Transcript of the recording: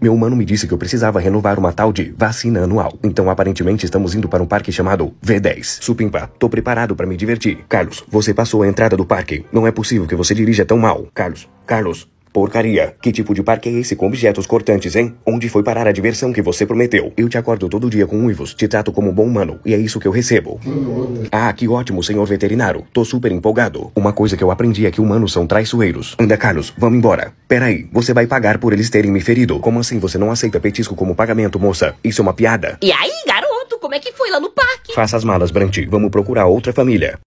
Meu humano me disse que eu precisava renovar uma tal de vacina anual. Então, aparentemente, estamos indo para um parque chamado V10. Supimpa, tô preparado para me divertir. Carlos, você passou a entrada do parque. Não é possível que você dirija tão mal. Carlos, Carlos, Porcaria, que tipo de parque é esse com objetos cortantes, hein? Onde foi parar a diversão que você prometeu? Eu te acordo todo dia com uivos, te trato como um bom humano, e é isso que eu recebo. Ah, que ótimo, senhor veterinário. Tô super empolgado. Uma coisa que eu aprendi é que humanos são traiçoeiros. Anda, Carlos, vamos embora. Peraí, você vai pagar por eles terem me ferido. Como assim você não aceita petisco como pagamento, moça? Isso é uma piada. E aí, garoto, como é que foi lá no parque? Faça as malas, Brant. Vamos procurar outra família.